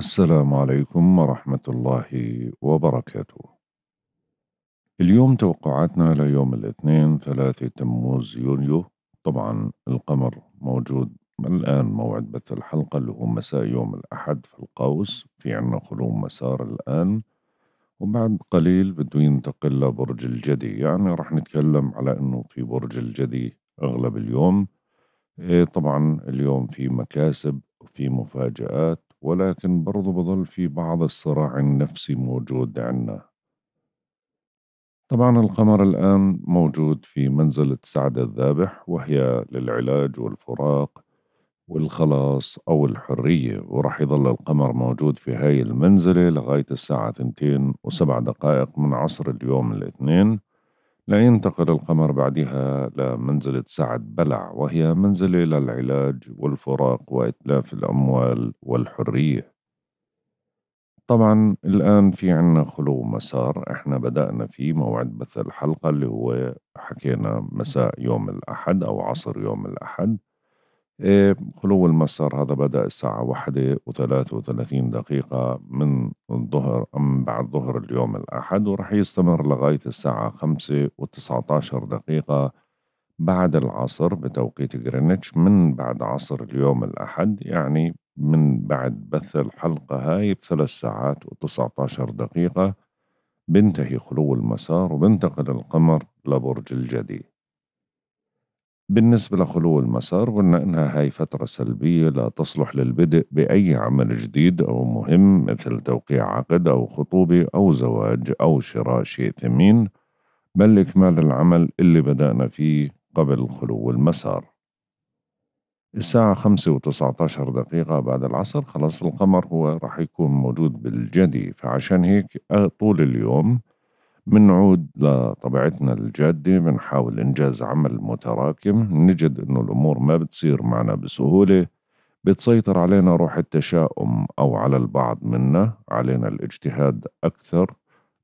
السلام عليكم ورحمة الله وبركاته اليوم توقعاتنا ليوم الاثنين ثلاثة تموز يوليو طبعا القمر موجود الآن موعد بث الحلقة اللي هو مساء يوم الأحد في القوس في عنا خلو مسار الآن وبعد قليل بده ينتقل لبرج الجدي يعني رح نتكلم على أنه في برج الجدي أغلب اليوم إيه، طبعا اليوم في مكاسب وفي مفاجآت ولكن برضو بظل في بعض الصراع النفسي موجود عنا طبعا القمر الآن موجود في منزلة سعد الذابح وهي للعلاج والفراق والخلاص أو الحرية ورح يظل القمر موجود في هاي المنزلة لغاية الساعة 2 وسبع دقائق من عصر اليوم الاثنين لا ينتقل القمر بعدها لمنزلة سعد بلع وهي منزلة للعلاج والفراق وإتلاف الأموال والحرية طبعا الآن في عنا خلو مسار احنا بدأنا فيه موعد بث الحلقة اللي هو حكينا مساء يوم الأحد أو عصر يوم الأحد خلو المسار هذا بدأ الساعة واحدة وثلاثة وثلاثين دقيقة من الظهر أم بعد ظهر اليوم الأحد ورح يستمر لغاية الساعة خمسة وتسعة عشر دقيقة بعد العصر بتوقيت جرينتش من بعد عصر اليوم الأحد يعني من بعد بث الحلقة هاي بثلاث ساعات وتسعة عشر دقيقة بنتهي خلو المسار وبنتقل القمر لبرج الجدي بالنسبة لخلو المسار قلنا أنها هاي فترة سلبية لا تصلح للبدء بأي عمل جديد أو مهم مثل توقيع عقد أو خطوبة أو زواج أو شراء شيء ثمين بل إكمال العمل اللي بدأنا فيه قبل خلو المسار الساعة خمسة وتسعتاشر دقيقة بعد العصر خلاص القمر هو راح يكون موجود بالجدي فعشان هيك آه، طول اليوم بنعود لطبيعتنا الجادة بنحاول إنجاز عمل متراكم نجد إنه الأمور ما بتصير معنا بسهولة بتسيطر علينا روح التشاؤم أو على البعض منا علينا الاجتهاد أكثر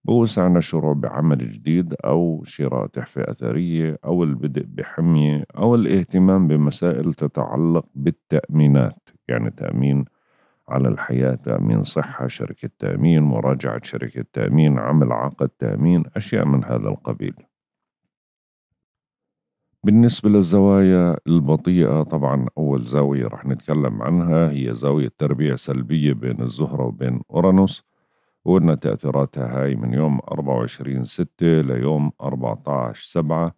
بوسعنا الشروع بعمل جديد أو شراء تحفة أثرية أو البدء بحمية أو الاهتمام بمسائل تتعلق بالتأمينات يعني تأمين على الحياة تأمين صحة شركة تأمين مراجعة شركة تأمين عمل عقد تأمين أشياء من هذا القبيل بالنسبة للزوايا البطيئة طبعا أول زاوية رح نتكلم عنها هي زاوية تربيع سلبية بين الزهرة وبين أورانوس وقلنا تأثيراتها هاي من يوم 24 ستة ليوم 14 سبعة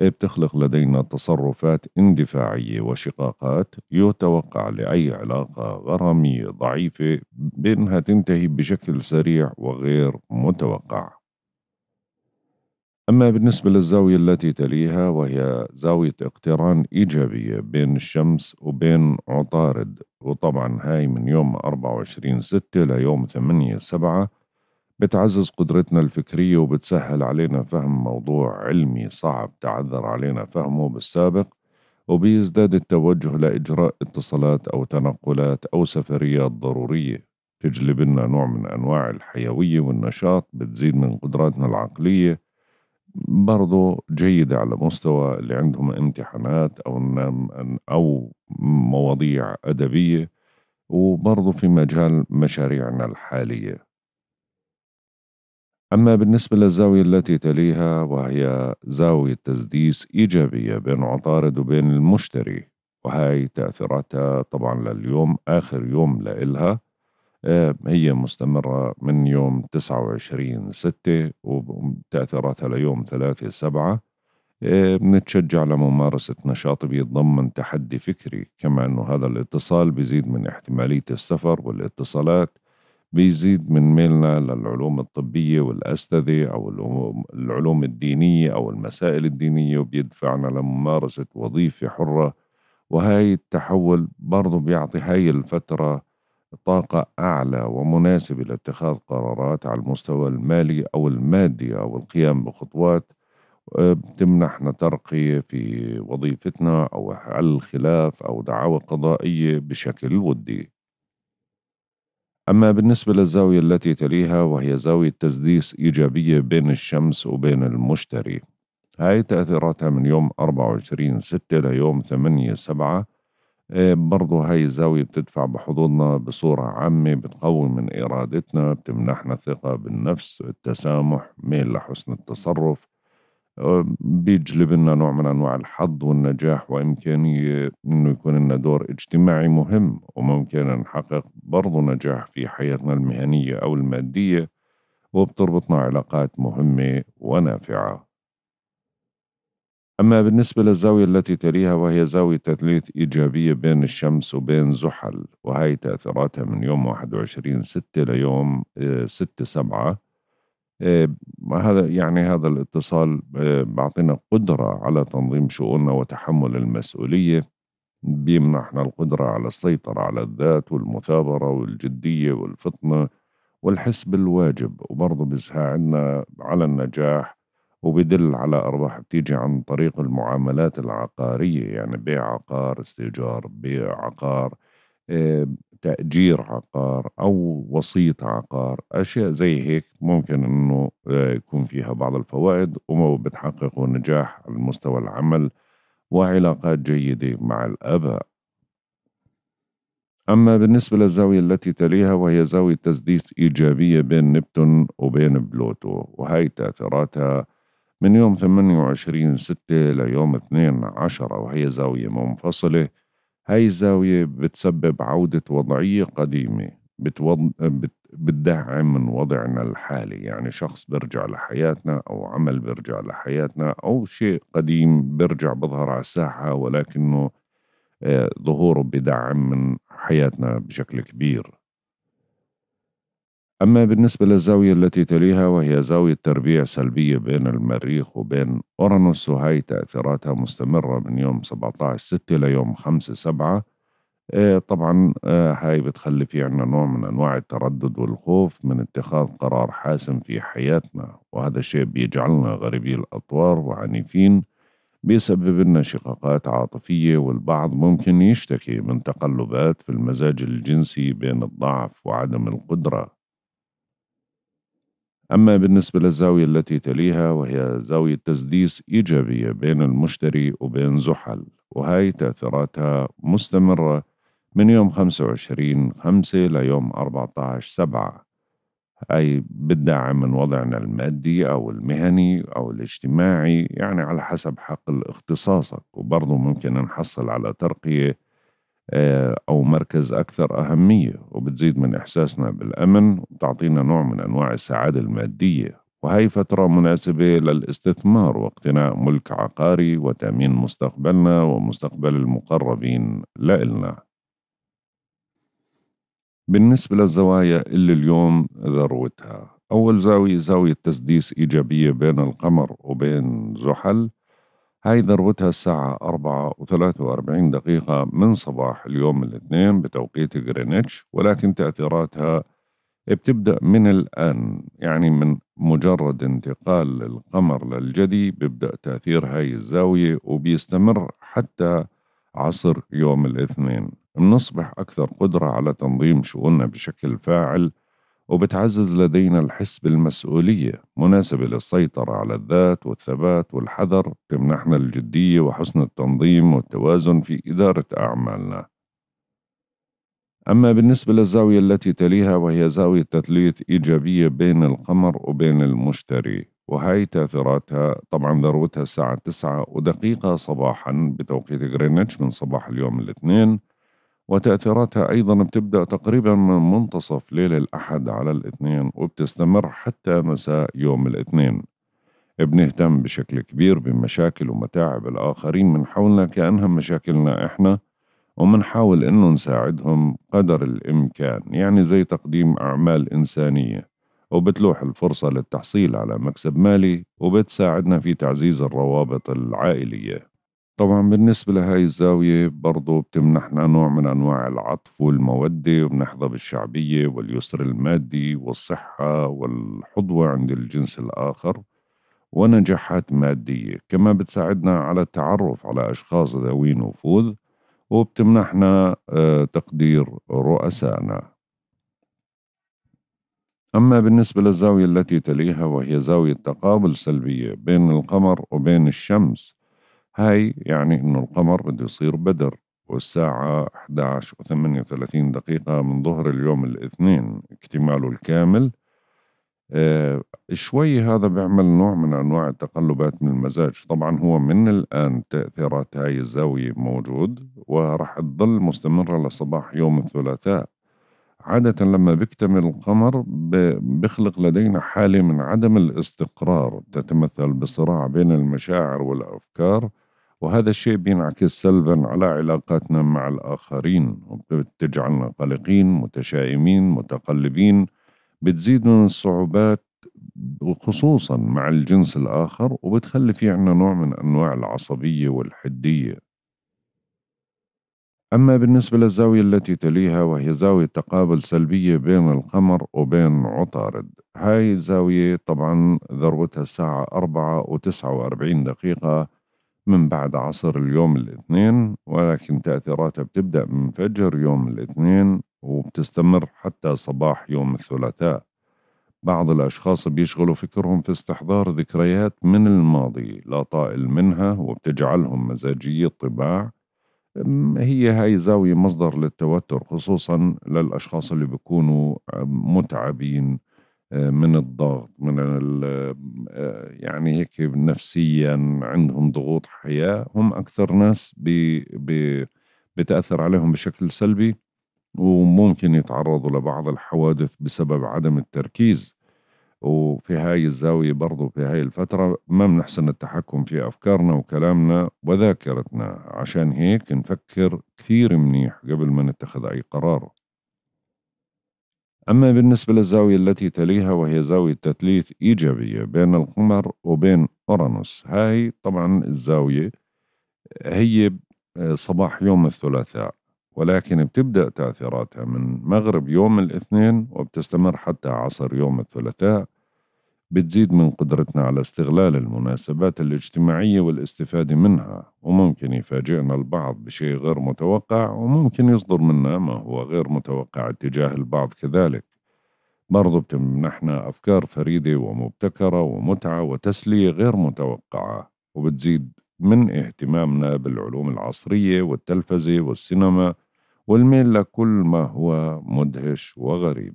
بتخلق لدينا تصرفات اندفاعية وشقاقات يتوقع لأي علاقة غرامية ضعيفة بأنها تنتهي بشكل سريع وغير متوقع أما بالنسبة للزاوية التي تليها وهي زاوية اقتران إيجابية بين الشمس وبين عطارد وطبعا هاي من يوم 24 ستة ليوم 8 سبعة بتعزز قدرتنا الفكرية وبتسهل علينا فهم موضوع علمي صعب تعذر علينا فهمه بالسابق وبيزداد التوجه لإجراء اتصالات أو تنقلات أو سفريات ضرورية تجلب لنا نوع من أنواع الحيوية والنشاط بتزيد من قدراتنا العقلية برضو جيدة على مستوى اللي عندهم امتحانات أو أو مواضيع أدبية وبرضو في مجال مشاريعنا الحالية أما بالنسبة للزاوية التي تليها وهي زاوية تسديس إيجابية بين عطارد وبين المشتري وهي تأثيراتها طبعا لليوم آخر يوم لإلها آه، هي مستمرة من يوم 29 ستة وتأثيراتها ليوم 3 سبعة آه، بنتشجع لممارسة نشاط بيتضمن تحدي فكري كما أنه هذا الاتصال بيزيد من احتمالية السفر والاتصالات بيزيد من ميلنا للعلوم الطبية والأساتذة أو العلوم الدينية أو المسائل الدينية وبيدفعنا لممارسة وظيفة حرة وهاي التحول برضو بيعطي هاي الفترة طاقة أعلى ومناسبة لاتخاذ قرارات على المستوى المالي أو المادي أو القيام بخطوات آه، بتمنحنا ترقية في وظيفتنا أو حل خلاف أو دعاوى قضائية بشكل ودي أما بالنسبة للزاوية التي تليها وهي زاوية تسديس إيجابية بين الشمس وبين المشتري هاي تأثيراتها من يوم 24 ستة ليوم 8 سبعة آه، برضو هاي الزاوية بتدفع بحظوظنا بصورة عامة بتقوي من إرادتنا بتمنحنا ثقة بالنفس التسامح ميل لحسن التصرف بيجلب لنا نوع من انواع الحظ والنجاح وامكانيه انه يكون لنا دور اجتماعي مهم وممكن نحقق برضه نجاح في حياتنا المهنيه او الماديه وبتربطنا علاقات مهمه ونافعه. اما بالنسبه للزاويه التي تليها وهي زاويه تثليث ايجابيه بين الشمس وبين زحل وهي تاثيراتها من يوم 21 6 ليوم 6 آه، 7 آه، هذا يعني هذا الاتصال آه، بيعطينا قدرة على تنظيم شؤوننا وتحمل المسؤولية بيمنحنا القدرة على السيطرة على الذات والمثابرة والجدية والفطنة والحس بالواجب وبرضه بيساعدنا على النجاح وبدل على أرباح بتيجي عن طريق المعاملات العقارية يعني بيع عقار استئجار بيع عقار آه، تأجير عقار أو وسيط عقار أشياء زي هيك ممكن أنه آه، يكون فيها بعض الفوائد وما بتحقق نجاح على مستوى العمل وعلاقات جيدة مع الأباء أما بالنسبة للزاوية التي تليها وهي زاوية تسديس إيجابية بين نبتون وبين بلوتو وهي تأثيراتها من يوم 28 6 ليوم 2 10 وهي زاوية منفصلة هاي الزاوية بتسبب عودة وضعية قديمة بتوض... بت... بتدعم من وضعنا الحالي يعني شخص بيرجع لحياتنا أو عمل بيرجع لحياتنا أو شيء قديم بيرجع بظهر على الساحة ولكنه آه، ظهوره بدعم من حياتنا بشكل كبير أما بالنسبة للزاوية التي تليها وهي زاوية تربيع سلبية بين المريخ وبين أورانوس وهي تأثيراتها مستمرة من يوم 17/6 ليوم 5/7 طبعا آه، هاي بتخلي في عنا نوع من أنواع التردد والخوف من اتخاذ قرار حاسم في حياتنا وهذا الشيء بيجعلنا غريبي الأطوار وعنيفين بيسبب لنا شقاقات عاطفية والبعض ممكن يشتكي من تقلبات في المزاج الجنسي بين الضعف وعدم القدرة أما بالنسبة للزاوية التي تليها وهي زاوية تسديس إيجابية بين المشتري وبين زحل وهي تأثيراتها مستمرة من يوم 25 5 ليوم 14 7 أي بالدعم من وضعنا المادي أو المهني أو الاجتماعي يعني على حسب حقل اختصاصك وبرضه ممكن نحصل على ترقية آه، أو مركز أكثر أهمية وبتزيد من إحساسنا بالأمن وتعطينا نوع من أنواع السعادة المادية وهي فترة مناسبة للاستثمار واقتناء ملك عقاري وتأمين مستقبلنا ومستقبل المقربين لإلنا بالنسبة للزوايا اللي اليوم ذروتها أول زاوية زاوية تسديس إيجابية بين القمر وبين زحل هاي ذروتها الساعة أربعة وثلاثة وأربعين دقيقة من صباح اليوم الاثنين بتوقيت غرينتش ولكن تأثيراتها بتبدأ من الآن يعني من مجرد انتقال القمر للجدي بيبدأ تأثير هاي الزاوية وبيستمر حتى عصر يوم الاثنين بنصبح أكثر قدرة على تنظيم شؤوننا بشكل فاعل وبتعزز لدينا الحس بالمسؤولية مناسبة للسيطرة على الذات والثبات والحذر تمنحنا الجدية وحسن التنظيم والتوازن في إدارة أعمالنا أما بالنسبة للزاوية التي تليها وهي زاوية تثليث إيجابية بين القمر وبين المشتري وهي تأثيراتها طبعا ذروتها الساعة 9 ودقيقة صباحا بتوقيت غرينتش من صباح اليوم الاثنين وتأثيراتها أيضا بتبدأ تقريبا من منتصف ليلة الأحد على الاثنين وبتستمر حتى مساء يوم الاثنين بنهتم بشكل كبير بمشاكل ومتاعب الآخرين من حولنا كأنها مشاكلنا إحنا ومنحاول إنه نساعدهم قدر الإمكان يعني زي تقديم أعمال إنسانية وبتلوح الفرصة للتحصيل على مكسب مالي وبتساعدنا في تعزيز الروابط العائلية طبعا بالنسبة لهاي الزاوية برضو بتمنحنا نوع من أنواع العطف والمودة وبنحظى بالشعبية واليسر المادي والصحة والحظوة عند الجنس الآخر ونجاحات مادية كما بتساعدنا على التعرف على أشخاص ذوي نفوذ وبتمنحنا آه، تقدير رؤسائنا أما بالنسبة للزاوية التي تليها وهي زاوية تقابل سلبية بين القمر وبين الشمس هاي يعني انه القمر بده يصير بدر والساعة 11 و 38 دقيقة من ظهر اليوم الاثنين اكتماله الكامل آه شوي هذا بيعمل نوع من أنواع التقلبات من المزاج طبعا هو من الآن تأثيرات هاي الزاوية موجود وراح تظل مستمرة لصباح يوم الثلاثاء عادة لما بيكتمل القمر بيخلق لدينا حالة من عدم الاستقرار تتمثل بصراع بين المشاعر والأفكار وهذا الشيء بينعكس سلبا على علاقاتنا مع الآخرين وبتجعلنا قلقين متشائمين متقلبين بتزيد من الصعوبات وخصوصا مع الجنس الآخر وبتخلي في عنا نوع من أنواع العصبية والحدية أما بالنسبة للزاوية التي تليها وهي زاوية تقابل سلبية بين القمر وبين عطارد هاي الزاوية طبعا ذروتها الساعة أربعة وتسعة وأربعين دقيقة من بعد عصر اليوم الاثنين ولكن تأثيراتها بتبدأ من فجر يوم الاثنين وبتستمر حتى صباح يوم الثلاثاء بعض الأشخاص بيشغلوا فكرهم في استحضار ذكريات من الماضي لا طائل منها وبتجعلهم مزاجية الطباع هي هاي زاوية مصدر للتوتر خصوصا للأشخاص اللي بيكونوا متعبين من الضغط من يعني هيك نفسيا عندهم ضغوط حياة هم أكثر ناس بي بي بتأثر عليهم بشكل سلبي وممكن يتعرضوا لبعض الحوادث بسبب عدم التركيز وفي هاي الزاوية برضو في هاي الفترة ما بنحسن التحكم في أفكارنا وكلامنا وذاكرتنا عشان هيك نفكر كثير منيح قبل ما نتخذ أي قرار أما بالنسبة للزاوية التي تليها وهي زاوية تثليث إيجابية بين القمر وبين أورانوس هاي طبعا الزاوية هي آه، صباح يوم الثلاثاء ولكن بتبدأ تأثيراتها من مغرب يوم الاثنين وبتستمر حتى عصر يوم الثلاثاء بتزيد من قدرتنا على استغلال المناسبات الاجتماعية والاستفادة منها وممكن يفاجئنا البعض بشيء غير متوقع وممكن يصدر منا ما هو غير متوقع اتجاه البعض كذلك برضو بتمنحنا أفكار فريدة ومبتكرة ومتعة وتسلية غير متوقعة وبتزيد من اهتمامنا بالعلوم العصرية والتلفزة والسينما والميل لكل ما هو مدهش وغريب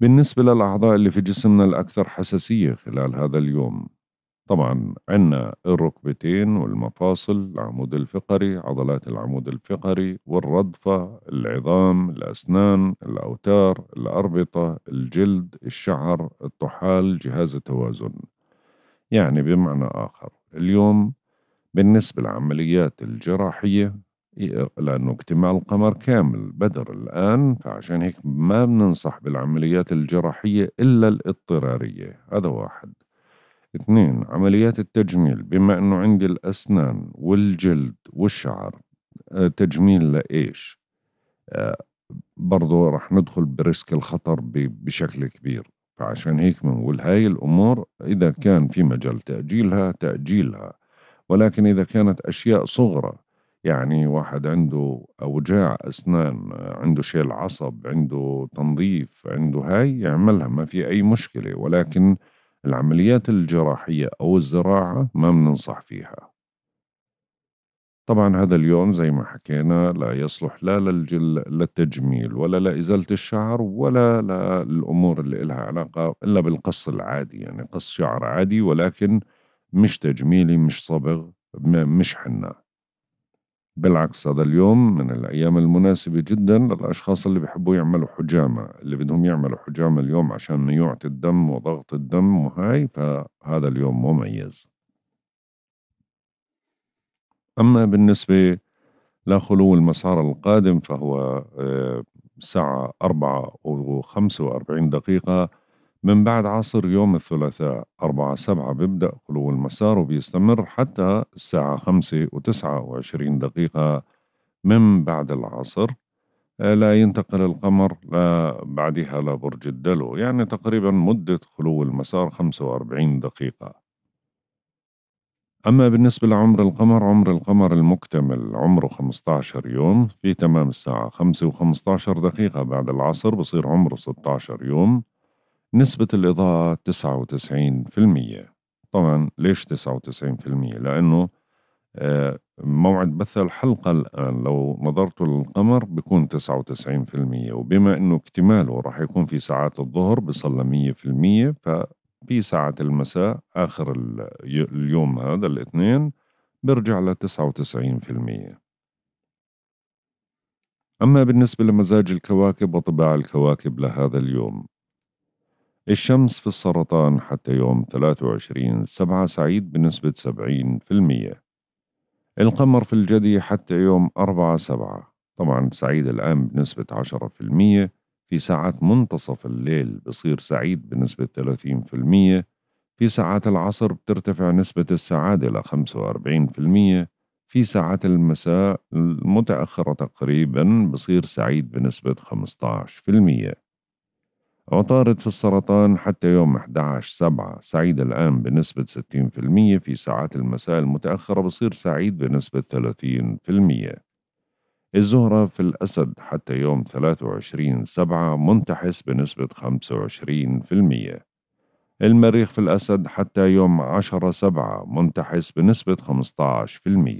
بالنسبة للأعضاء اللي في جسمنا الأكثر حساسية خلال هذا اليوم طبعا عنا الركبتين والمفاصل العمود الفقري عضلات العمود الفقري والرضفة العظام الأسنان الأوتار الأربطة الجلد الشعر الطحال جهاز التوازن يعني بمعنى آخر اليوم بالنسبة للعمليات الجراحية إيه، لأنه اجتماع القمر كامل بدر الآن فعشان هيك ما بننصح بالعمليات الجراحية إلا الاضطرارية هذا واحد اثنين عمليات التجميل بما أنه عندي الأسنان والجلد والشعر آه، تجميل لإيش آه، برضو رح ندخل بريسك الخطر بشكل كبير فعشان هيك بنقول هاي الأمور إذا كان في مجال تأجيلها تأجيلها ولكن إذا كانت أشياء صغرى يعني واحد عنده أوجاع أسنان عنده شيل عصب عنده تنظيف عنده هاي يعملها ما في أي مشكلة ولكن العمليات الجراحية أو الزراعة ما بننصح فيها طبعا هذا اليوم زي ما حكينا لا يصلح لا للجل للتجميل ولا لإزالة الشعر ولا للأمور اللي إلها علاقة إلا بالقص العادي يعني قص شعر عادي ولكن مش تجميلي مش صبغ مش حناء بالعكس هذا اليوم من الأيام المناسبة جدا للأشخاص اللي بيحبوا يعملوا حجامة اللي بدهم يعملوا حجامة اليوم عشان ميوعة الدم وضغط الدم وهاي فهذا اليوم مميز أما بالنسبة لخلو المسار القادم فهو الساعة آه، أربعة وخمسة وأربعين دقيقة من بعد عصر يوم الثلاثاء أربعة سبعة بيبدأ خلو المسار وبيستمر حتى الساعة خمسة وتسعة وعشرين دقيقة من بعد العصر آه، لا ينتقل القمر لا بعدها لبرج الدلو يعني تقريبا مدة خلو المسار خمسة وأربعين دقيقة أما بالنسبة لعمر القمر عمر القمر المكتمل عمره 15 يوم في تمام الساعة 5 و15 دقيقة بعد العصر بصير عمره 16 يوم نسبة الإضاءة 99% طبعا ليش 99% لأنه آه، موعد بث الحلقة الآن لو نظرت للقمر بيكون 99% وبما أنه اكتماله راح يكون في ساعات الظهر بصلى 100% ففي ساعة المساء آخر اليوم هذا الاثنين برجع ل 99% أما بالنسبة لمزاج الكواكب وطباع الكواكب لهذا اليوم الشمس في السرطان حتى يوم 23 سبعة سعيد بنسبة 70% القمر في الجدي حتى يوم 4 سبعة طبعا سعيد الآن بنسبة 10% في ساعات منتصف الليل بصير سعيد بنسبة 30% في ساعات العصر بترتفع نسبة السعادة إلى 45% في ساعات المساء المتأخرة تقريبا بصير سعيد بنسبة 15% عطارد في السرطان حتى يوم 11 سبعة سعيد الآن بنسبة 60% في ساعات المساء المتأخرة بصير سعيد بنسبة 30% الزهرة في الأسد حتى يوم 23 سبعة منتحس بنسبة 25% المريخ في الأسد حتى يوم 10 سبعة منتحس بنسبة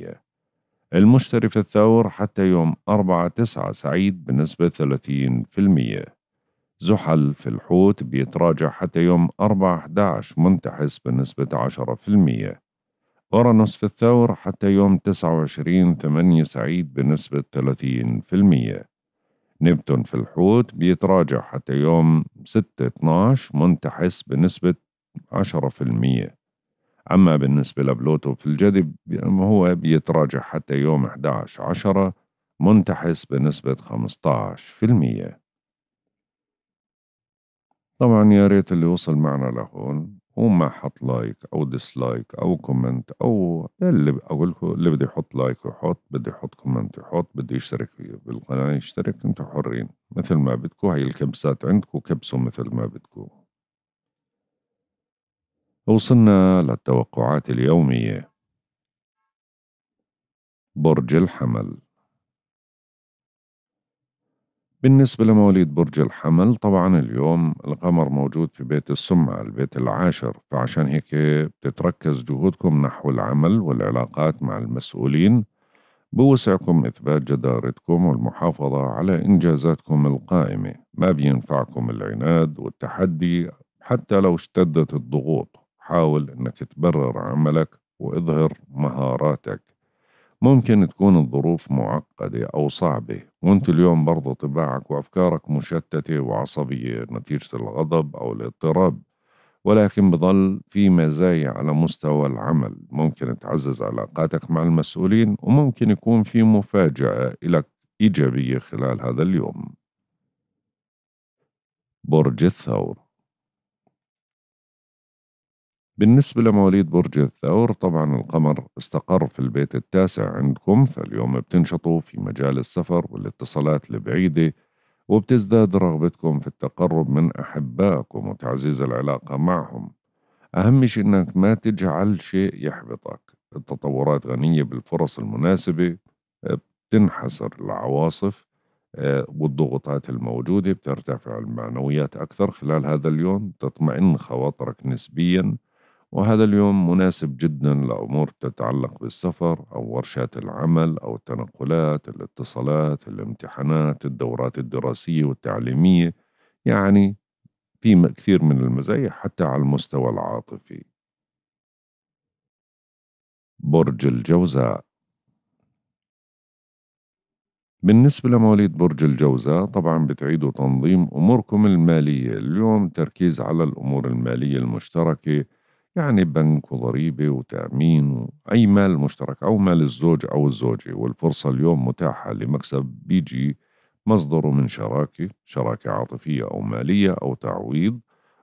15% المشتري في الثور حتى يوم 4 تسعة سعيد بنسبة 30% زحل في الحوت بيتراجع حتى يوم 4/11 منتحس بنسبة 10% أورانوس في الثور حتى يوم 29 8 سعيد بنسبة 30% نبتون في الحوت بيتراجع حتى يوم 6 12 منتحس بنسبة 10% أما بالنسبة لبلوتو في الجدي هو بيتراجع حتى يوم 11 10 منتحس بنسبة 15% طبعا يا ريت اللي وصل معنا لهون وما حط لايك او ديسلايك او كومنت او اللي اقول لكم اللي بده يحط لايك يحط بده يحط كومنت يحط بده يشترك بالقناه يشترك انتم حرين مثل ما بدكم هاي الكبسات عندكم كبسوا مثل ما بدكم وصلنا للتوقعات اليوميه برج الحمل بالنسبة لمواليد برج الحمل طبعا اليوم القمر موجود في بيت السمعة البيت العاشر فعشان هيك بتتركز جهودكم نحو العمل والعلاقات مع المسؤولين بوسعكم إثبات جدارتكم والمحافظة على إنجازاتكم القائمة ما بينفعكم العناد والتحدي حتى لو اشتدت الضغوط حاول أنك تبرر عملك وإظهر مهاراتك ممكن تكون الظروف معقدة أو صعبة وانت اليوم برضه طباعك وافكارك مشتته وعصبيه نتيجه الغضب او الاضطراب ولكن بضل في مزايا على مستوى العمل ممكن تعزز علاقاتك مع المسؤولين وممكن يكون في مفاجأة لك إيجابية خلال هذا اليوم برج الثور بالنسبة لمواليد برج الثور طبعا القمر استقر في البيت التاسع عندكم فاليوم بتنشطوا في مجال السفر والاتصالات البعيدة وبتزداد رغبتكم في التقرب من أحبائكم وتعزيز العلاقة معهم أهم شيء أنك ما تجعل شيء يحبطك التطورات غنية بالفرص المناسبة آه، بتنحسر العواصف آه، والضغوطات الموجودة بترتفع المعنويات أكثر خلال هذا اليوم تطمئن خواطرك نسبياً وهذا اليوم مناسب جدا لأمور تتعلق بالسفر أو ورشات العمل أو التنقلات الاتصالات الامتحانات الدورات الدراسية والتعليمية يعني في كثير من المزايا حتى على المستوى العاطفي برج الجوزاء بالنسبة لمواليد برج الجوزاء طبعا بتعيدوا تنظيم أموركم المالية اليوم تركيز على الأمور المالية المشتركة يعني بنك وضريبة وتأمين وأي مال مشترك أو مال الزوج أو الزوجة والفرصة اليوم متاحة لمكسب بيجي مصدره من شراكة شراكة عاطفية أو مالية أو تعويض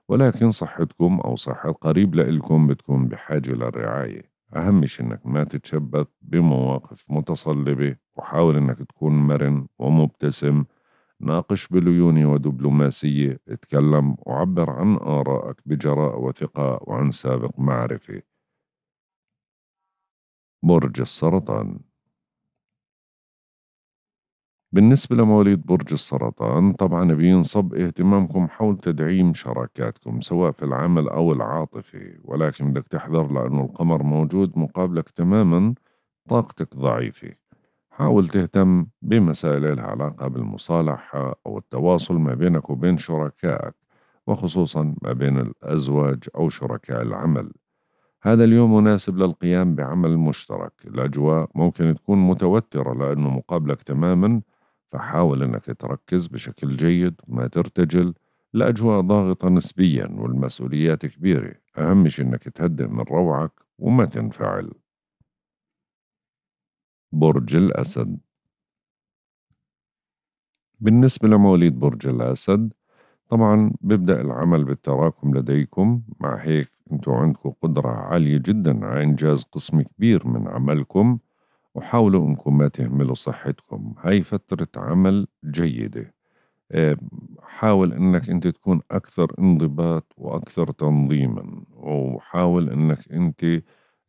ولكن صحتكم أو صحة قريب لإلكم بتكون بحاجة للرعاية أهم شيء إنك ما تتشبث بمواقف متصلبة وحاول إنك تكون مرن ومبتسم ناقش بليونة ودبلوماسية اتكلم وعبر عن آرائك بجراء وثقة وعن سابق معرفة برج السرطان بالنسبة لمواليد برج السرطان طبعا بينصب اهتمامكم حول تدعيم شراكاتكم سواء في العمل أو العاطفي ولكن بدك تحذر لأنه القمر موجود مقابلك تماما طاقتك ضعيفة حاول تهتم بمسائل علاقة بالمصالحة أو التواصل ما بينك وبين شركائك وخصوصا ما بين الأزواج أو شركاء العمل هذا اليوم مناسب للقيام بعمل مشترك الأجواء ممكن تكون متوترة لأنه مقابلك تماما فحاول أنك تركز بشكل جيد ما ترتجل الأجواء ضاغطة نسبيا والمسؤوليات كبيرة أهم شيء أنك تهدئ من روعك وما تنفعل برج الأسد بالنسبة لمواليد برج الأسد طبعا بيبدأ العمل بالتراكم لديكم مع هيك انتوا عندكم قدرة عالية جدا على إنجاز قسم كبير من عملكم وحاولوا انكم ما تهملوا صحتكم هاي فترة عمل جيدة آه، حاول انك انت تكون اكثر انضباط واكثر تنظيما وحاول انك انت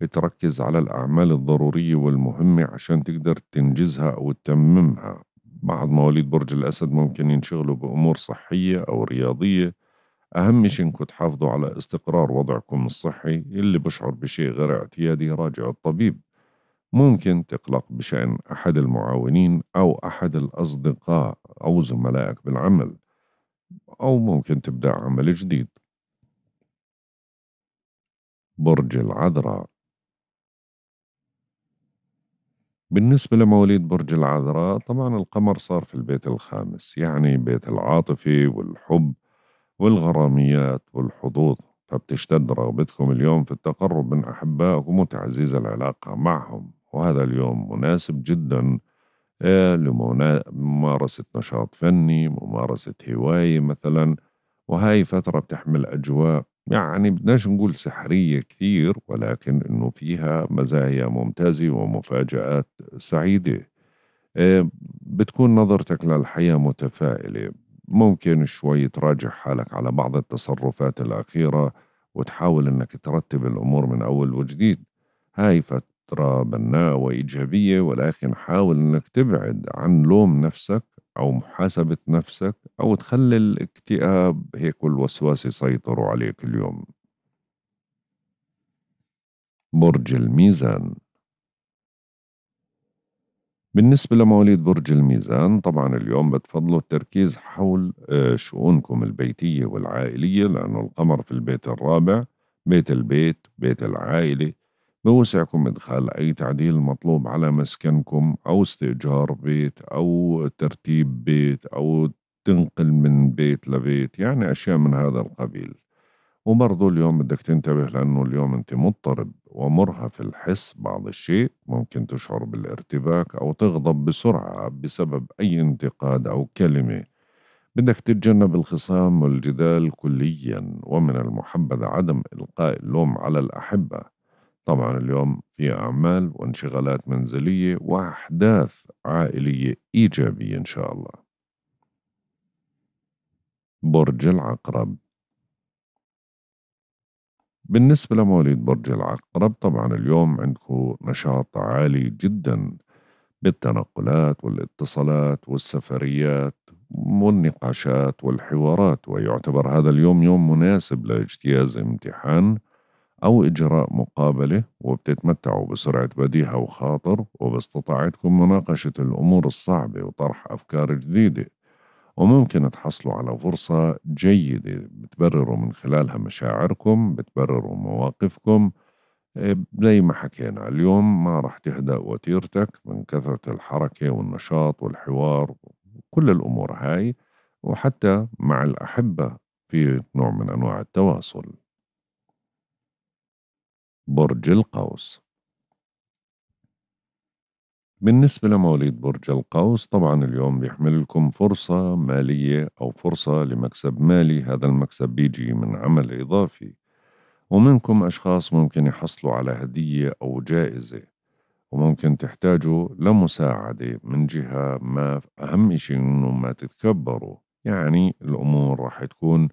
تركز على الأعمال الضرورية والمهمة عشان تقدر تنجزها أو تتممها بعض مواليد برج الأسد ممكن ينشغلوا بأمور صحية أو رياضية أهم شيء إنكم تحافظوا على استقرار وضعكم الصحي اللي بشعر بشيء غير اعتيادي راجع الطبيب ممكن تقلق بشأن أحد المعاونين أو أحد الأصدقاء أو زملائك بالعمل أو ممكن تبدأ عمل جديد برج العذراء بالنسبة لمواليد برج العذراء طبعا القمر صار في البيت الخامس يعني بيت العاطفة والحب والغراميات والحظوظ فبتشتد رغبتكم اليوم في التقرب من أحبائكم وتعزيز العلاقة معهم وهذا اليوم مناسب جدا آه، لممارسة نشاط فني ممارسة هواية مثلا وهاي فترة بتحمل أجواء يعني بدناش نقول سحرية كثير ولكن إنه فيها مزايا ممتازة ومفاجآت سعيدة آه، بتكون نظرتك للحياة متفائلة ممكن شوي تراجع حالك على بعض التصرفات الأخيرة وتحاول إنك ترتب الأمور من أول وجديد هاي فترة بناءة وإيجابية ولكن حاول إنك تبعد عن لوم نفسك أو محاسبة نفسك أو تخلي الاكتئاب هيك والوسواس يسيطروا عليك اليوم برج الميزان بالنسبة لمواليد برج الميزان طبعا اليوم بتفضلوا التركيز حول آه، شؤونكم البيتية والعائلية لأنه القمر في البيت الرابع بيت البيت بيت العائلة بوسعكم إدخال أي تعديل مطلوب على مسكنكم أو استئجار بيت أو ترتيب بيت أو تنقل من بيت لبيت يعني أشياء من هذا القبيل وبرضه اليوم بدك تنتبه لأنه اليوم أنت مضطرب ومرهف الحس بعض الشيء ممكن تشعر بالارتباك أو تغضب بسرعة بسبب أي انتقاد أو كلمة بدك تتجنب الخصام والجدال كليا ومن المحبذ عدم إلقاء اللوم على الأحبة طبعا اليوم في أعمال وانشغالات منزلية وأحداث عائلية إيجابية إن شاء الله برج العقرب بالنسبة لمواليد برج العقرب طبعا اليوم عندكم نشاط عالي جدا بالتنقلات والاتصالات والسفريات والنقاشات والحوارات ويعتبر هذا اليوم يوم مناسب لاجتياز امتحان أو إجراء مقابلة وبتتمتعوا بسرعة بديهة وخاطر وباستطاعتكم مناقشة الأمور الصعبة وطرح أفكار جديدة وممكن تحصلوا على فرصة جيدة بتبرروا من خلالها مشاعركم بتبرروا مواقفكم آه، زي ما حكينا اليوم ما رح تهدأ وتيرتك من كثرة الحركة والنشاط والحوار كل الأمور هاي وحتى مع الأحبة في نوع من أنواع التواصل برج القوس بالنسبة لمواليد برج القوس طبعا اليوم بيحمل لكم فرصة مالية أو فرصة لمكسب مالي هذا المكسب بيجي من عمل إضافي ومنكم أشخاص ممكن يحصلوا على هدية أو جائزة وممكن تحتاجوا لمساعدة من جهة ما أهم شيء إنه ما تتكبروا يعني الأمور راح تكون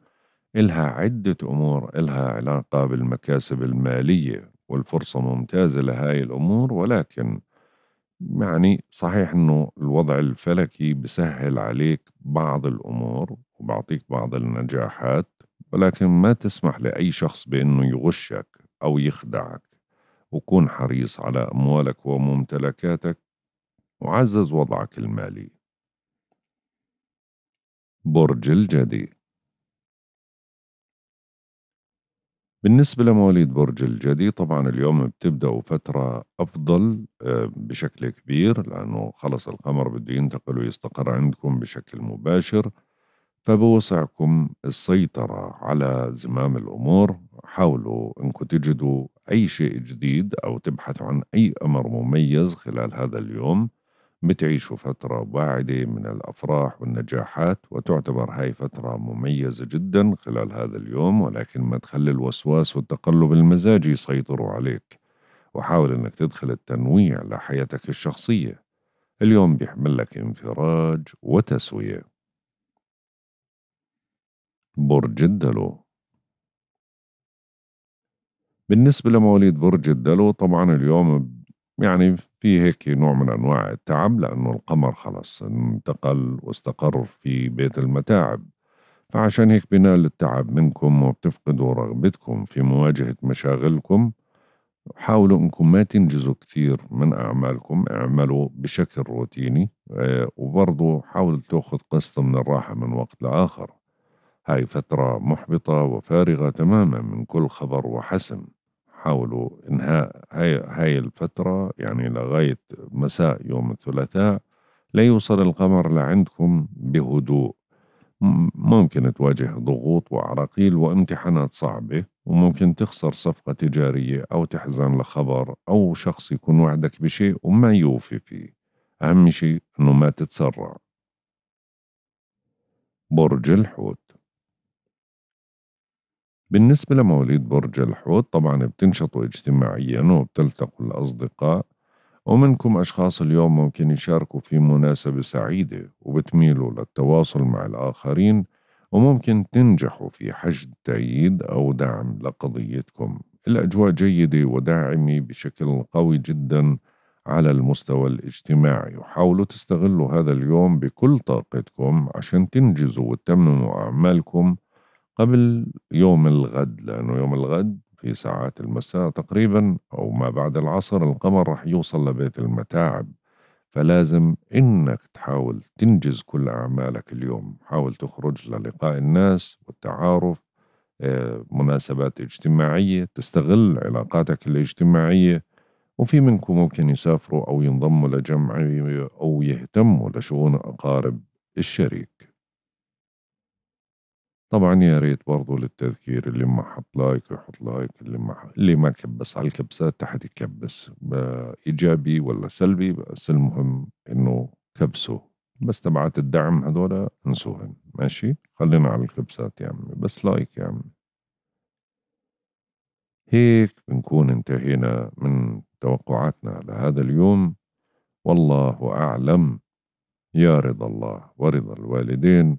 إلها عدة أمور إلها علاقة بالمكاسب المالية والفرصة ممتازة لهاي الأمور ولكن يعني صحيح أنه الوضع الفلكي بسهل عليك بعض الأمور وبعطيك بعض النجاحات ولكن ما تسمح لأي شخص بأنه يغشك أو يخدعك وكون حريص على أموالك وممتلكاتك وعزز وضعك المالي برج الجدي بالنسبة لمواليد برج الجدي طبعا اليوم بتبدأوا فترة أفضل آه، بشكل كبير لأنه خلص القمر بده ينتقل ويستقر عندكم بشكل مباشر فبوسعكم السيطرة على زمام الأمور حاولوا أنكم تجدوا أي شيء جديد أو تبحثوا عن أي أمر مميز خلال هذا اليوم بتعيشوا فترة باعدة من الأفراح والنجاحات وتعتبر هاي فترة مميزة جدا خلال هذا اليوم ولكن ما تخلي الوسواس والتقلب المزاجي يسيطروا عليك وحاول أنك تدخل التنويع لحياتك الشخصية اليوم بيحمل لك انفراج وتسوية برج الدلو بالنسبة لمواليد برج الدلو طبعا اليوم يعني في هيك نوع من أنواع التعب لأنه القمر خلص انتقل واستقر في بيت المتاعب فعشان هيك بنال التعب منكم وبتفقدوا رغبتكم في مواجهة مشاغلكم حاولوا انكم ما تنجزوا كثير من اعمالكم اعملوا بشكل روتيني آه، وبرضو حاولوا تاخذ قسط من الراحة من وقت لآخر هاي فترة محبطة وفارغة تماما من كل خبر وحسم حاولوا إنهاء هاي, هاي الفترة يعني لغاية مساء يوم الثلاثاء ليوصل القمر لعندكم بهدوء ممكن تواجه ضغوط وعراقيل وامتحانات صعبة وممكن تخسر صفقة تجارية أو تحزن لخبر أو شخص يكون وعدك بشيء وما يوفي فيه أهم شيء أنه ما تتسرع برج الحوت بالنسبة لمواليد برج الحوت طبعا بتنشطوا اجتماعيا وبتلتقوا الأصدقاء ومنكم أشخاص اليوم ممكن يشاركوا في مناسبة سعيدة وبتميلوا للتواصل مع الآخرين وممكن تنجحوا في حشد تأييد أو دعم لقضيتكم الأجواء جيدة وداعمة بشكل قوي جدا على المستوى الاجتماعي وحاولوا تستغلوا هذا اليوم بكل طاقتكم عشان تنجزوا وتمنوا أعمالكم قبل يوم الغد لأنه يوم الغد في ساعات المساء تقريبا أو ما بعد العصر القمر رح يوصل لبيت المتاعب فلازم إنك تحاول تنجز كل أعمالك اليوم حاول تخرج للقاء الناس والتعارف آه، مناسبات اجتماعية تستغل علاقاتك الاجتماعية وفي منكم ممكن يسافروا أو ينضموا لجمعية أو يهتموا لشؤون أقارب الشريك طبعًا يا ريت برضو للتذكير، اللي ما حَط لايك يحُط لايك، اللي ما اللي ما كبّس على الكبسات تحت يكبّس، آه، إيجابي ولا سلبي بس المهم إنه كبسه بس تبعات الدعم هاذولا انسوهم، ماشي، خلّينا على الكبسات يا عمّي، بس لايك يا عمّي. هيك بنكون انتهينا من توقعاتنا لهذا اليوم، والله أعلم، يا رضا الله ورضا الوالدين.